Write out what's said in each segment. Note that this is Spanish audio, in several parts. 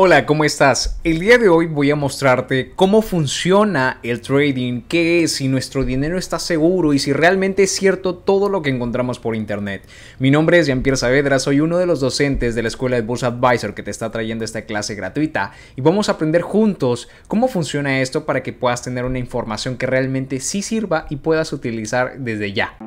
Hola, ¿cómo estás? El día de hoy voy a mostrarte cómo funciona el trading, qué es, si nuestro dinero está seguro y si realmente es cierto todo lo que encontramos por internet. Mi nombre es Jean-Pierre Saavedra, soy uno de los docentes de la Escuela de Bulls Advisor que te está trayendo esta clase gratuita y vamos a aprender juntos cómo funciona esto para que puedas tener una información que realmente sí sirva y puedas utilizar desde ya.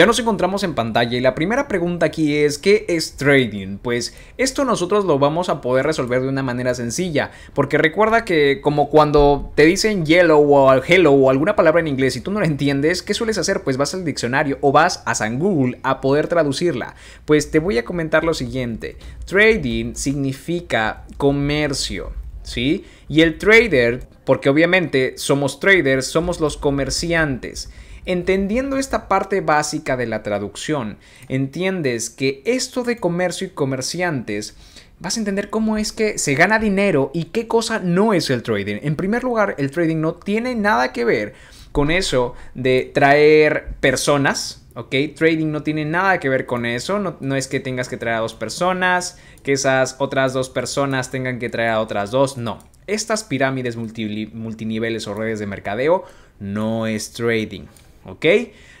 Ya nos encontramos en pantalla y la primera pregunta aquí es ¿qué es trading? Pues esto nosotros lo vamos a poder resolver de una manera sencilla, porque recuerda que como cuando te dicen yellow o hello o alguna palabra en inglés y tú no la entiendes, ¿qué sueles hacer? Pues vas al diccionario o vas a San Google a poder traducirla. Pues te voy a comentar lo siguiente, trading significa comercio, ¿sí? Y el trader, porque obviamente somos traders, somos los comerciantes. Entendiendo esta parte básica de la traducción, entiendes que esto de comercio y comerciantes vas a entender cómo es que se gana dinero y qué cosa no es el trading. En primer lugar, el trading no tiene nada que ver con eso de traer personas, ¿ok? Trading no tiene nada que ver con eso, no, es que tengas que traer a dos personas, que esas otras dos personas tengan que traer a otras dos, no. Estas pirámides multiniveles o redes de mercadeo no es trading, ¿ok?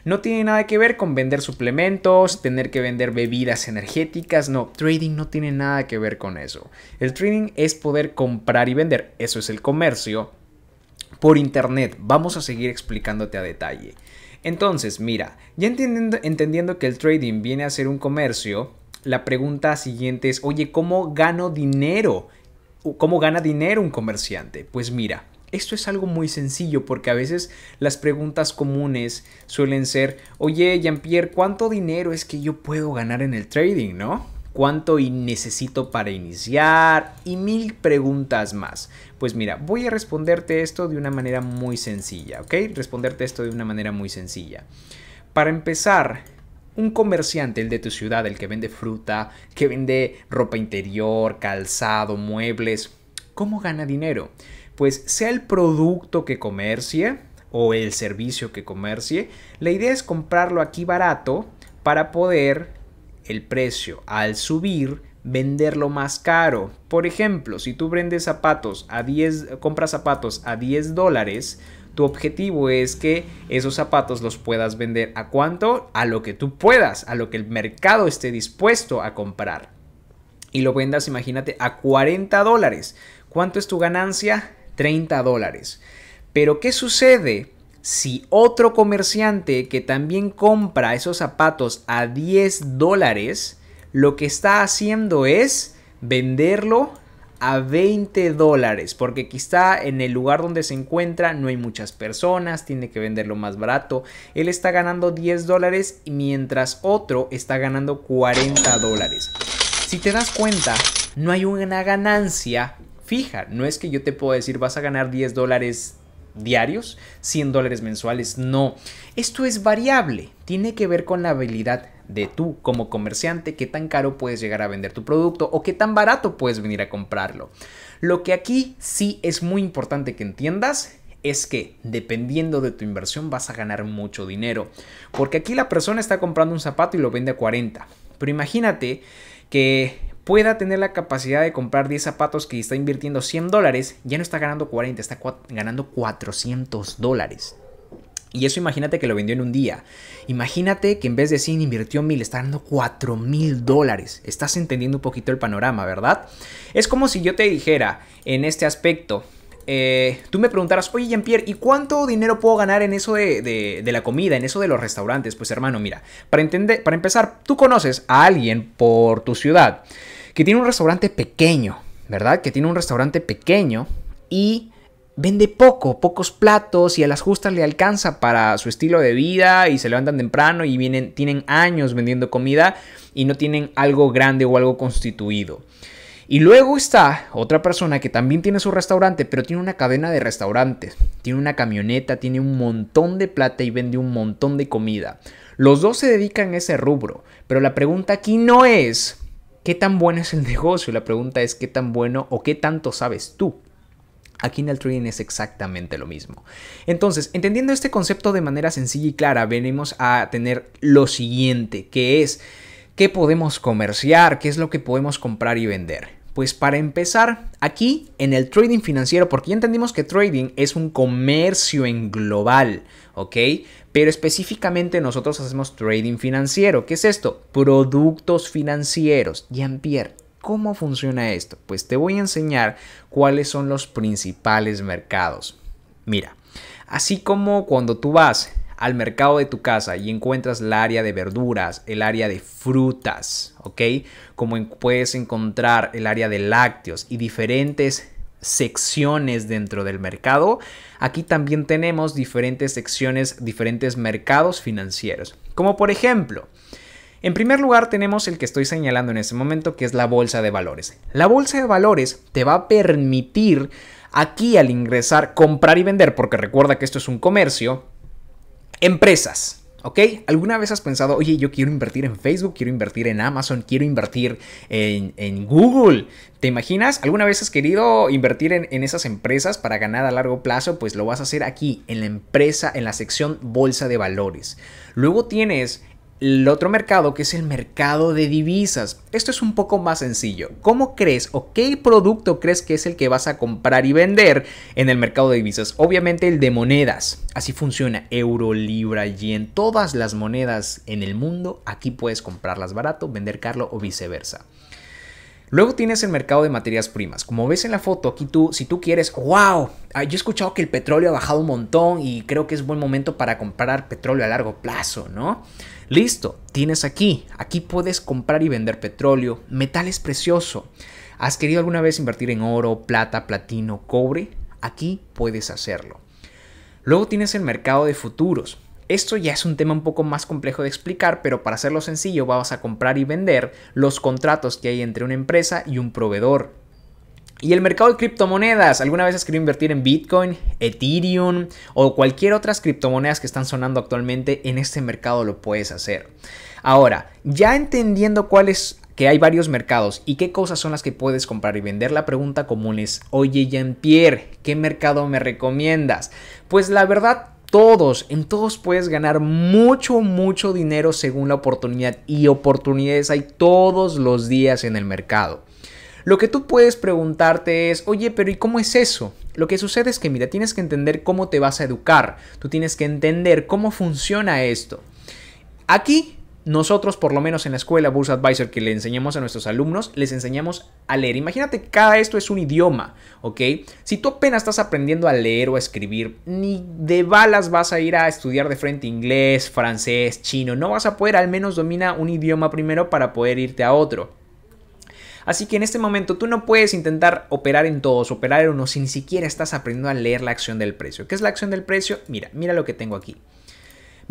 No tiene nada que ver con vender suplementos, tener que vender bebidas energéticas, no, trading no tiene nada que ver con eso. El trading es poder comprar y vender, eso es el comercio por internet. Vamos a seguir explicándote a detalle. Entonces, mira, ya entendiendo, entendiendo que el trading viene a ser un comercio, la pregunta siguiente es, oye, ¿cómo gano dinero? ¿Cómo gana dinero un comerciante? Pues mira, esto es algo muy sencillo porque a veces las preguntas comunes suelen ser, oye Jean-Pierre, ¿cuánto dinero es que yo puedo ganar en el trading, no? ¿Cuánto necesito para iniciar? Y mil preguntas más. Pues mira, voy a responderte esto de una manera muy sencilla, ¿ok? Responderte esto de una manera muy sencilla. Para empezar, un comerciante, el de tu ciudad, el que vende fruta, que vende ropa interior, calzado, muebles, ¿cómo gana dinero? pues sea el producto que comercie o el servicio que comercie, la idea es comprarlo aquí barato para poder el precio al subir venderlo más caro. Por ejemplo, si tú vendes zapatos a 10, compras zapatos a 10 dólares, tu objetivo es que esos zapatos los puedas vender a cuánto? A lo que tú puedas, a lo que el mercado esté dispuesto a comprar. Y lo vendas, imagínate, a 40 dólares. ¿Cuánto es tu ganancia? 30 dólares. Pero ¿qué sucede si otro comerciante que también compra esos zapatos a 10 dólares, lo que está haciendo es venderlo a 20 dólares, porque quizá en el lugar donde se encuentra no hay muchas personas, tiene que venderlo más barato. Él está ganando 10 dólares mientras otro está ganando 40 dólares. Si te das cuenta, no hay una ganancia fija. No es que yo te pueda decir vas a ganar 10 dólares diarios, 100 dólares mensuales, no. Esto es variable, tiene que ver con la habilidad de tú como comerciante, qué tan caro puedes llegar a vender tu producto o qué tan barato puedes venir a comprarlo. Lo que aquí sí es muy importante que entiendas es que dependiendo de tu inversión vas a ganar mucho dinero, porque aquí la persona está comprando un zapato y lo vende a 40, pero imagínate que pueda tener la capacidad de comprar 10 zapatos que está invirtiendo 100 dólares, ya no está ganando 40, está ganando 400 dólares. Y eso imagínate que lo vendió en un día. Imagínate que en vez de 100 invirtió 1000, está ganando 4000 dólares. Estás entendiendo un poquito el panorama, ¿verdad? Es como si yo te dijera en este aspecto, eh, tú me preguntarás, oye Jean-Pierre, ¿y cuánto dinero puedo ganar en eso de, la comida, en eso de los restaurantes? Pues hermano, mira, para, entender, para empezar, tú conoces a alguien por tu ciudad que tiene un restaurante pequeño, ¿verdad? Que tiene un restaurante pequeño y vende poco, pocos platos y a las justas le alcanza para su estilo de vida y se levantan temprano y tienen años vendiendo comida y no tienen algo grande o algo constituido. Y luego está otra persona que también tiene su restaurante, pero tiene una cadena de restaurantes, tiene una camioneta, tiene un montón de plata y vende un montón de comida. Los dos se dedican a ese rubro, pero la pregunta aquí no es qué tan bueno es el negocio, la pregunta es qué tan bueno o qué tanto sabes tú. Aquí en el trading es exactamente lo mismo. Entonces, entendiendo este concepto de manera sencilla y clara, venimos a tener lo siguiente, que es qué podemos comerciar, qué es lo que podemos comprar y vender. Pues para empezar, aquí en el trading financiero, porque ya entendimos que trading es un comercio en global, ¿ok? Pero específicamente nosotros hacemos trading financiero. ¿Qué es esto? Productos financieros. Jean-Pierre, ¿cómo funciona esto? Pues te voy a enseñar cuáles son los principales mercados. Mira, así como cuando tú vas al mercado de tu casa y encuentras el área de verduras, el área de frutas, ¿ok? Como puedes encontrar el área de lácteos y diferentes secciones dentro del mercado, aquí también tenemos diferentes secciones, diferentes mercados financieros. Como por ejemplo, en primer lugar tenemos el que estoy señalando en este momento, que es la bolsa de valores. La bolsa de valores te va a permitir aquí al ingresar comprar y vender, porque recuerda que esto es un comercio, Empresas. ¿Ok? ¿Alguna vez has pensado, oye, yo quiero invertir en Facebook, quiero invertir en Amazon, quiero invertir en, Google? ¿Te imaginas? ¿Alguna vez has querido invertir en, en, esas empresas para ganar a largo plazo? Pues lo vas a hacer aquí, en la empresa, en la sección Bolsa de Valores. Luego tienes el otro mercado que es el mercado de divisas. Esto es un poco más sencillo. ¿Cómo crees o qué producto crees que es el que vas a comprar y vender en el mercado de divisas? Obviamente el de monedas. Así funciona euro, libra, yen, todas las monedas en el mundo. Aquí puedes comprarlas barato, vender caro o viceversa. Luego tienes el mercado de materias primas. Como ves en la foto, aquí tú, si tú quieres, wow, ah, yo he escuchado que el petróleo ha bajado un montón y creo que es buen momento para comprar petróleo a largo plazo, ¿no? Listo, tienes aquí, aquí puedes comprar y vender petróleo, metal es precioso. ¿Has querido alguna vez invertir en oro, plata, platino, cobre? Aquí puedes hacerlo. Luego tienes el mercado de futuros. Esto ya es un tema un poco más complejo de explicar, pero para hacerlo sencillo vas a comprar y vender los contratos que hay entre una empresa y un proveedor. Y el mercado de criptomonedas. ¿Alguna vez has querido invertir en Bitcoin, Ethereum o cualquier otras criptomonedas que están sonando actualmente? En este mercado lo puedes hacer. Ahora, ya entendiendo cuáles que hay varios mercados y qué cosas son las que puedes comprar y vender, la pregunta común es, oye Jean-Pierre, ¿qué mercado me recomiendas? Pues la verdad, todos, en todos puedes ganar mucho, mucho dinero según la oportunidad y oportunidades hay todos los días en el mercado. Lo que tú puedes preguntarte es, oye, pero ¿y cómo es eso? Lo que sucede es que, mira, tienes que entender cómo te vas a educar, tú tienes que entender cómo funciona esto. Aquí nosotros, por lo menos en la escuela Bursa Advisor, que le enseñamos a nuestros alumnos, les enseñamos a leer. Imagínate cada esto es un idioma, ¿ok? Si tú apenas estás aprendiendo a leer o a escribir, ni de balas vas a ir a estudiar de frente inglés, francés, chino. No vas a poder, al menos domina un idioma primero para poder irte a otro. Así que en este momento tú no puedes intentar operar en todos, operar en uno, si ni siquiera estás aprendiendo a leer la acción del precio. ¿Qué es la acción del precio? Mira, mira lo que tengo aquí.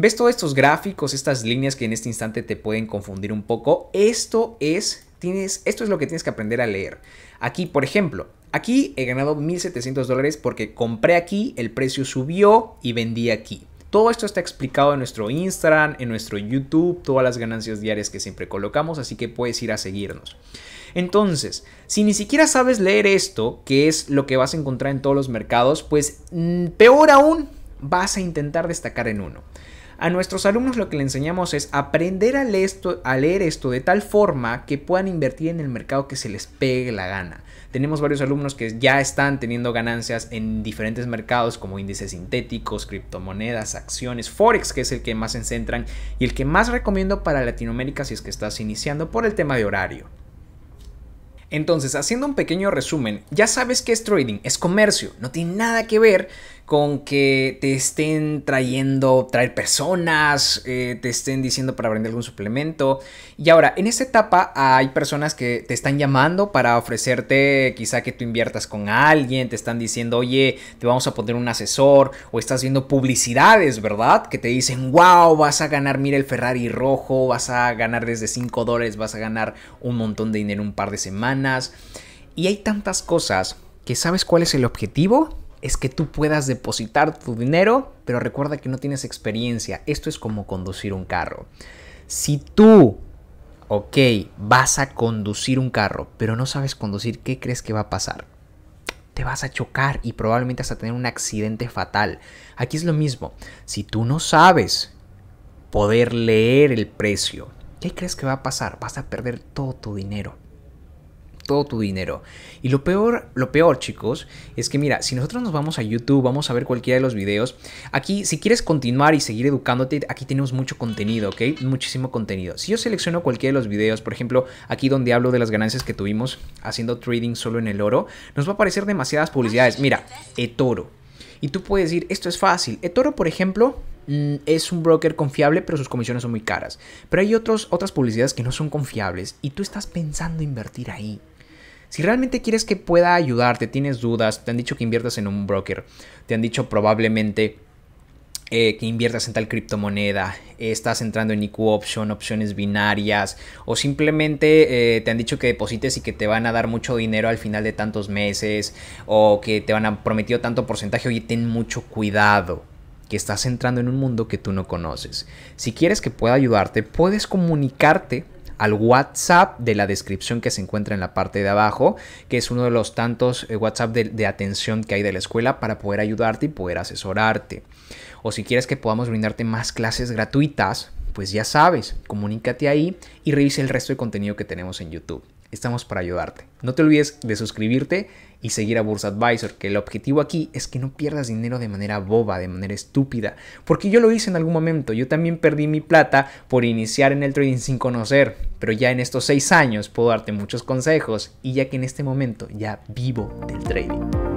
¿Ves todos estos gráficos, estas líneas que en este instante te pueden confundir un poco? Esto es, tienes, esto es lo que tienes que aprender a leer. Aquí, por ejemplo, aquí he ganado 1.700 dólares porque compré aquí, el precio subió y vendí aquí. Todo esto está explicado en nuestro Instagram, en nuestro YouTube, todas las ganancias diarias que siempre colocamos, así que puedes ir a seguirnos. Entonces, si ni siquiera sabes leer esto, que es lo que vas a encontrar en todos los mercados, pues mm, peor aún, vas a intentar destacar en uno. A nuestros alumnos lo que le enseñamos es aprender a leer, esto, a leer esto de tal forma que puedan invertir en el mercado que se les pegue la gana. Tenemos varios alumnos que ya están teniendo ganancias en diferentes mercados como índices sintéticos, criptomonedas, acciones, forex, que es el que más se centran y el que más recomiendo para Latinoamérica si es que estás iniciando por el tema de horario. Entonces, haciendo un pequeño resumen, ya sabes que es trading, es comercio, no tiene nada que ver con que te estén trayendo, traer personas, eh, te estén diciendo para vender algún suplemento. Y ahora, en esta etapa hay personas que te están llamando para ofrecerte quizá que tú inviertas con alguien, te están diciendo, oye, te vamos a poner un asesor, o estás viendo publicidades, ¿verdad? Que te dicen, wow, vas a ganar, mira el Ferrari rojo, vas a ganar desde 5 dólares, vas a ganar un montón de dinero en un par de semanas. Y hay tantas cosas que sabes cuál es el objetivo, es que tú puedas depositar tu dinero, pero recuerda que no tienes experiencia. Esto es como conducir un carro. Si tú, ok, vas a conducir un carro, pero no sabes conducir, ¿qué crees que va a pasar? Te vas a chocar y probablemente vas a tener un accidente fatal. Aquí es lo mismo. Si tú no sabes poder leer el precio, ¿qué crees que va a pasar? Vas a perder todo tu dinero todo tu dinero. Y lo peor, lo peor, chicos, es que mira, si nosotros nos vamos a YouTube, vamos a ver cualquiera de los videos, aquí si quieres continuar y seguir educándote, aquí tenemos mucho contenido, ¿ok? Muchísimo contenido. Si yo selecciono cualquiera de los videos, por ejemplo, aquí donde hablo de las ganancias que tuvimos haciendo trading solo en el oro, nos va a aparecer demasiadas publicidades. Mira, eToro. Y tú puedes decir, esto es fácil. eToro, por ejemplo, mm, es un broker confiable, pero sus comisiones son muy caras. Pero hay otros, otras publicidades que no son confiables y tú estás pensando invertir ahí. Si realmente quieres que pueda ayudarte, tienes dudas, te han dicho que inviertas en un broker, te han dicho probablemente eh, que inviertas en tal criptomoneda, eh, estás entrando en IQ e Option, opciones binarias, o simplemente eh, te han dicho que deposites y que te van a dar mucho dinero al final de tantos meses, o que te van a prometido tanto porcentaje, oye, ten mucho cuidado que estás entrando en un mundo que tú no conoces. Si quieres que pueda ayudarte, puedes comunicarte al WhatsApp de la descripción que se encuentra en la parte de abajo, que es uno de los tantos eh, WhatsApp de, atención que hay de la escuela para poder ayudarte y poder asesorarte. O si quieres que podamos brindarte más clases gratuitas, pues ya sabes, comunícate ahí y revise el resto de contenido que tenemos en YouTube estamos para ayudarte. No te olvides de suscribirte y seguir a Bursa Advisor, que el objetivo aquí es que no pierdas dinero de manera boba, de manera estúpida, porque yo lo hice en algún momento, yo también perdí mi plata por iniciar en el trading sin conocer, pero ya en estos seis años puedo darte muchos consejos y ya que en este momento ya vivo del trading.